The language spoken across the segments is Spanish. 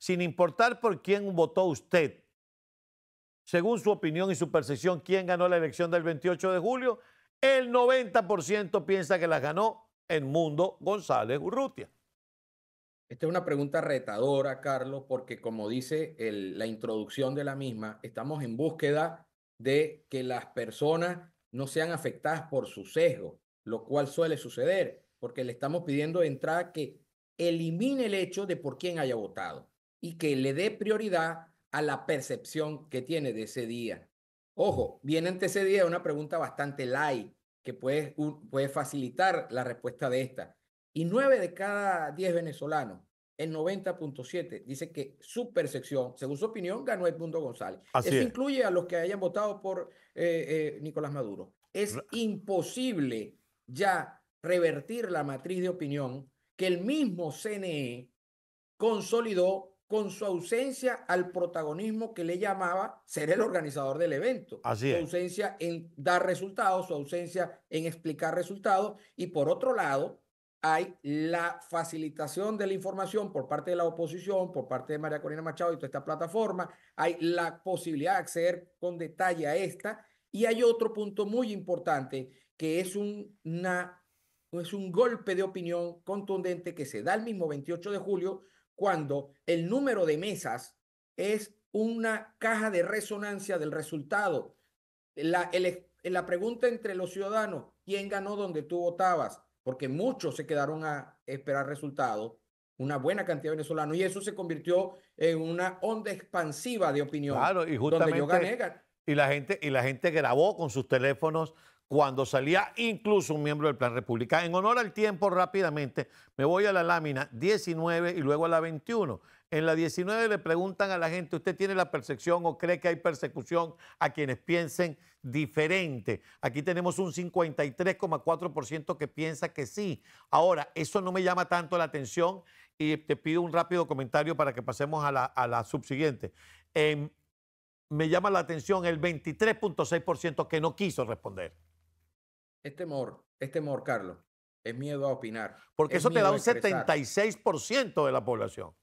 sin importar por quién votó usted, según su opinión y su percepción, quién ganó la elección del 28 de julio, el 90% piensa que la ganó el mundo González Urrutia. Esta es una pregunta retadora, Carlos, porque como dice la introducción de la misma, estamos en búsqueda de que las personas no sean afectadas por su sesgo, lo cual suele suceder, porque le estamos pidiendo de entrada que elimine el hecho de por quién haya votado y que le dé prioridad a la percepción que tiene de ese día. Ojo, viene ante ese día una pregunta bastante light que puede, puede facilitar la respuesta de esta. Y nueve de cada diez venezolanos, el 90.7, dice que su percepción, según su opinión, ganó el punto González. Eso incluye a los que hayan votado por eh, eh, Nicolás Maduro. Es imposible ya revertir la matriz de opinión que el mismo CNE consolidó con su ausencia al protagonismo que le llamaba ser el organizador del evento. Su ausencia en dar resultados, su ausencia en explicar resultados. Y por otro lado, hay la facilitación de la información por parte de la oposición, por parte de María Corina Machado y toda esta plataforma. Hay la posibilidad de acceder con detalle a esta. Y hay otro punto muy importante que es, un, es un golpe de opinión contundente que se da el mismo 28 de julio cuando el número de mesas es una caja de resonancia del resultado. La, pregunta entre los ciudadanos, ¿quién ganó donde tú votabas? Porque muchos se quedaron a esperar resultados, una buena cantidad de venezolanos, y eso se convirtió en una onda expansiva de opinión. Claro, y justamente... y la gente, y la gente grabó con sus teléfonos cuando salía incluso un miembro del Plan República. En honor al tiempo, rápidamente, me voy a la lámina 19 y luego a la 21. En la 19 le preguntan a la gente, ¿usted tiene la percepción o cree que hay persecución a quienes piensen diferente? Aquí tenemos un 53,4% que piensa que sí. Ahora, eso no me llama tanto la atención y te pido un rápido comentario para que pasemos a la, subsiguiente. Em, me llama la atención el 23.6% que no quiso responder es temor, es temor, Carlos. Es miedo a opinar. Porque eso te da un 76% de la población.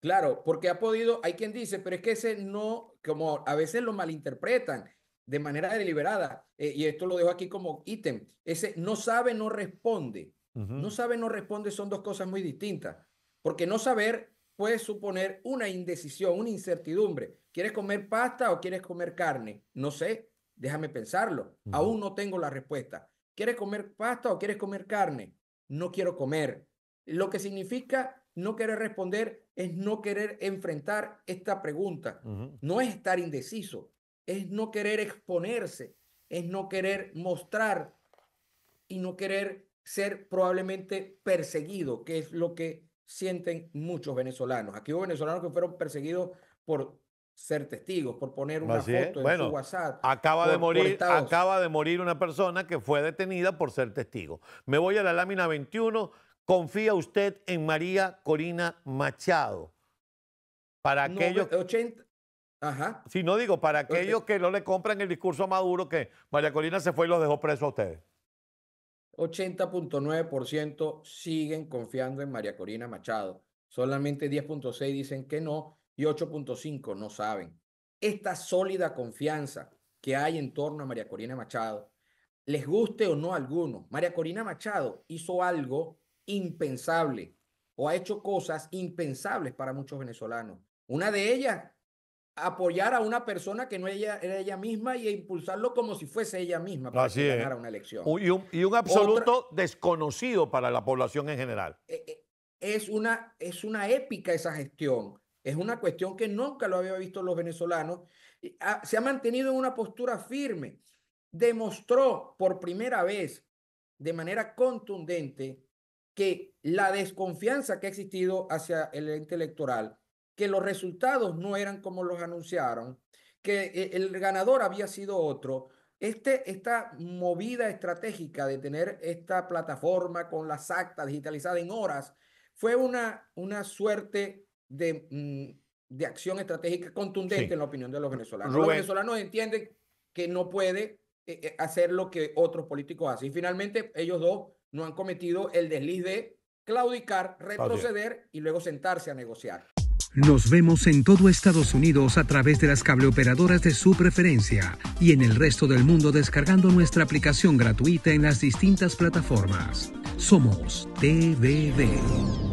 Claro, porque ha podido, hay quien dice, pero es que ese no, como a veces lo malinterpretan de manera deliberada, eh, y esto lo dejo aquí como ítem, ese no sabe, no responde. No sabe, no responde son dos cosas muy distintas, porque no saber puede suponer una indecisión, una incertidumbre. ¿Quieres comer pasta o quieres comer carne? No sé, Déjame pensarlo. Aún no tengo la respuesta. ¿Quieres comer pasta o quieres comer carne? No quiero comer. Lo que significa no querer responder es no querer enfrentar esta pregunta. No es estar indeciso, es no querer exponerse, es no querer mostrar y no querer ser probablemente perseguido, que es lo que sienten muchos venezolanos. Aquí hubo venezolanos que fueron perseguidos por ser testigos, por poner una foto en su WhatsApp. Acaba de, morir, acaba de morir una persona que fue detenida por ser testigo. Me voy a la lámina 21. ¿Confía usted en María Corina Machado? Para aquellos... ajá. Si no digo, para aquellos que no le compran el discurso Maduro que María Corina se fue y los dejó presos a ustedes. 80.9% siguen confiando en María Corina Machado. Solamente 10.6 dicen que no y 8.5 no saben. Esta sólida confianza que hay en torno a María Corina Machado, les guste o no a algunos, María Corina Machado hizo algo impensable o ha hecho cosas impensables para muchos venezolanos. Una de ellas, apoyar a una persona que no era ella misma y impulsarlo como si fuese ella misma para Así que una elección. Y un, absoluto desconocido para la población en general. Eh, eh, es una, es una épica esa gestión. Es una cuestión que nunca lo había visto los venezolanos. Se ha mantenido en una postura firme. Demostró por primera vez de manera contundente que la desconfianza que ha existido hacia el ente electoral, que los resultados no eran como los anunciaron, que eh, el ganador había sido otro. Este, esta movida estratégica de tener esta plataforma con las actas digitalizadas en horas fue una, una suerte de, mm, de acción estratégica contundente en la opinión de los venezolanos. Los venezolanos entienden que no puede eh, eh, hacer lo que otros políticos hacen. Y finalmente, ellos dos no han cometido el desliz de claudicar, retroceder y luego sentarse a negociar. Nos vemos en todo Estados Unidos a través de las cableoperadoras de su preferencia y en el resto del mundo descargando nuestra aplicación gratuita en las distintas plataformas. Somos TVD.